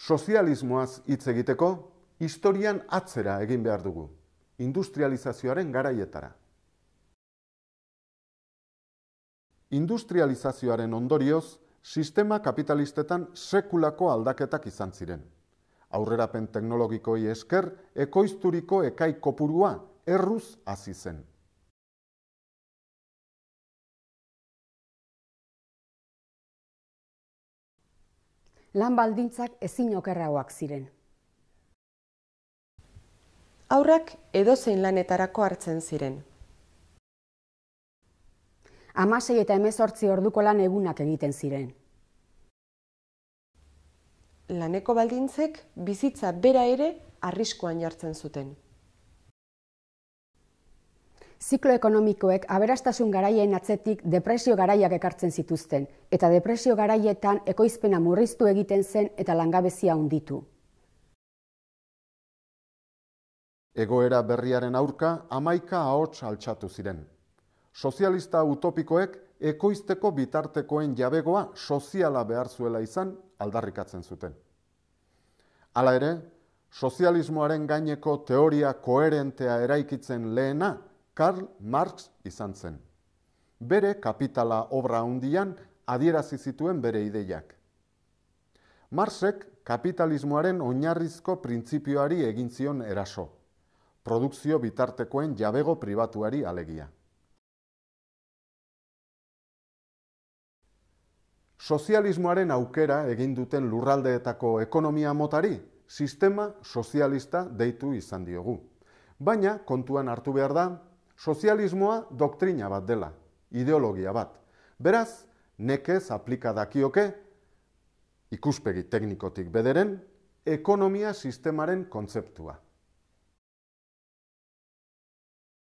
Sozialismoaz hitz egiteko, historian atzera egin behar dugu, industrializazioaren garaietara. Industrializazioaren ondorioz, sistema kapitalistetan sekulako aldaketak izan ziren. Aurrerapen teknologikoi esker, ekoizturiko ekai kopurua erruz hasi zen. lan baldintzak ezin okerragoak ziren. Aurrak edozein lanetarako hartzen ziren. Amasei eta emezortzi orduko lan egunak egiten ziren. Laneko baldintzek bizitza bera ere arriskoan jartzen zuten. Ziklo ekonomikoek aberastasun garaien atzetik depresio garaiak ekartzen zituzten, eta depresio garaietan ekoizpena murriztu egiten zen eta langabezia handitu. Egoera berriaren aurka amaika ahots altxatu ziren. Sozialista utopikoek ekoizteko bitartekoen jabegoa soziala behar zuela izan aldarrikatzen zuten. Hala ere, sozialismoaren gaineko teoria koerentea eraikitzen lehena Karl Marx izan zen. Bere kapitala obra hundian adierazi zituen bere ideiak. Marxek kapitalismoaren oinarrizko printzipioari egin zion eraso. Produkzio bitartekoen jabego pribatuari alegia. Sozialismoaren aukera egin duten lurraldeetako ekonomia motari sistema sozialista deitu izan diogu. Baina kontuan hartu behar da sozialismoa doktrina bat dela, ideologia bat. Beraz, nekez aplikadakioke, ikuspegi teknikotik bederen, ekonomia sistemaren kontzeptua.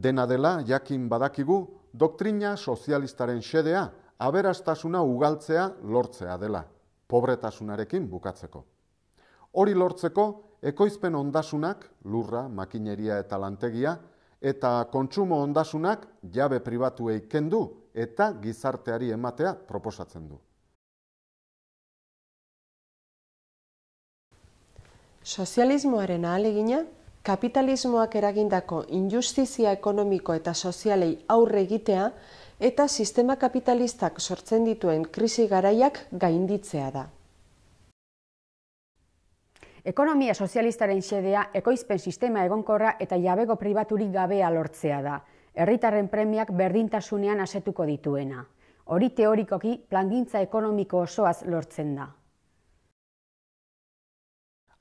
Dena dela, jakin badakigu, doktrina sozialistaren xedea, aberastasuna ugaltzea lortzea dela, pobretasunarekin bukatzeko. Hori lortzeko, ekoizpen ondasunak, lurra, makineria eta lantegia, eta kontsumo ondasunak jabe pribatuei kendu eta gizarteari ematea proposatzen du. Sozialismoaren ahalegina, kapitalismoak eragindako injustizia ekonomiko eta sozialei aurre egitea eta sistema kapitalistak sortzen dituen krisi garaiak gainditzea da. Ekonomia sozialistaren xedea ekoizpen sistema egonkorra eta jabego pribaturik gabea lortzea da. Herritarren premiak berdintasunean asetuko dituena. Hori teorikoki plangintza ekonomiko osoaz lortzen da.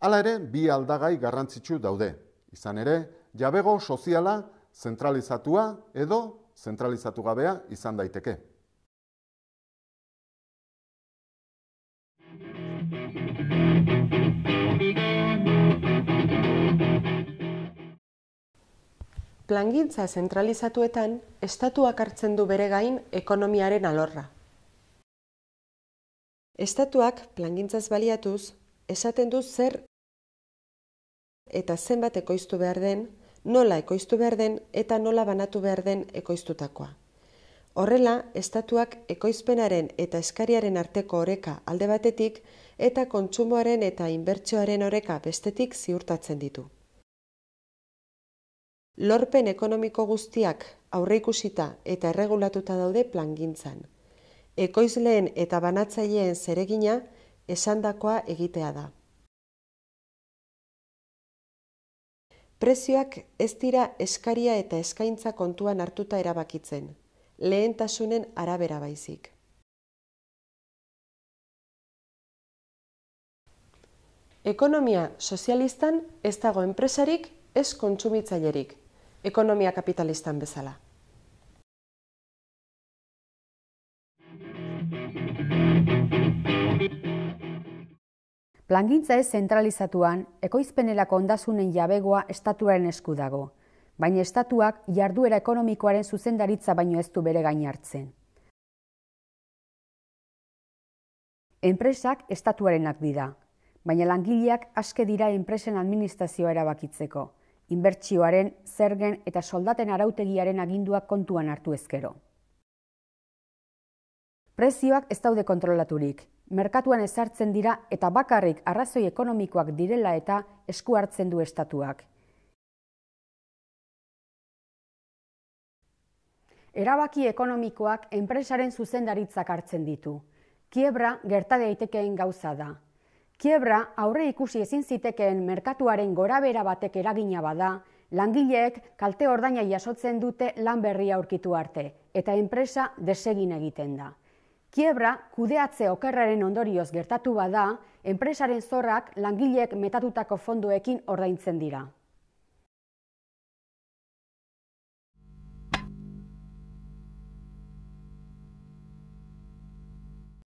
Hala ere, bi aldagai garrantzitsu daude. Izan ere, jabego soziala zentralizatua edo zentralizatu gabea izan daiteke. plangintza zentralizatuetan, estatuak hartzen du bere gain ekonomiaren alorra. Estatuak plangintzaz baliatuz, esaten du zer eta zenbat ekoiztu behar den, nola ekoiztu behar den eta nola banatu behar den ekoiztutakoa. Horrela, estatuak ekoizpenaren eta eskariaren arteko oreka alde batetik eta kontsumoaren eta inbertsioaren oreka bestetik ziurtatzen ditu. Lorpen ekonomiko guztiak aurreikusita eta erregulatuta daude plangintzan. Ekoizleen eta banatzaileen zeregina esandakoa egitea da. Prezioak ez dira eskaria eta eskaintza kontuan hartuta erabakitzen, lehentasunen arabera baizik. Ekonomia sozialistan ez dago enpresarik ez kontsumitzailerik, ekonomia kapitalistan bezala. Plangintza ez zentralizatuan, ekoizpenelako ondasunen jabegoa estatuaren esku dago, baina estatuak jarduera ekonomikoaren zuzendaritza baino ez du bere gain hartzen. Enpresak estatuarenak dira, baina langileak aske dira enpresen administrazioa erabakitzeko inbertsioaren, zergen eta soldaten arautegiaren aginduak kontuan hartu ezkero. Prezioak ez daude kontrolaturik, merkatuan ezartzen dira eta bakarrik arrazoi ekonomikoak direla eta esku hartzen du estatuak. Erabaki ekonomikoak enpresaren zuzendaritzak hartzen ditu. Kiebra gerta daitekeen gauza da, Kiebra aurre ikusi ezin zitekeen merkatuaren gorabera batek eragina bada, langileek kalte ordaina jasotzen dute lan berria aurkitu arte eta enpresa desegin egiten da. Kiebra kudeatze okerraren ondorioz gertatu bada, enpresaren zorrak langileek metatutako fonduekin ordaintzen dira.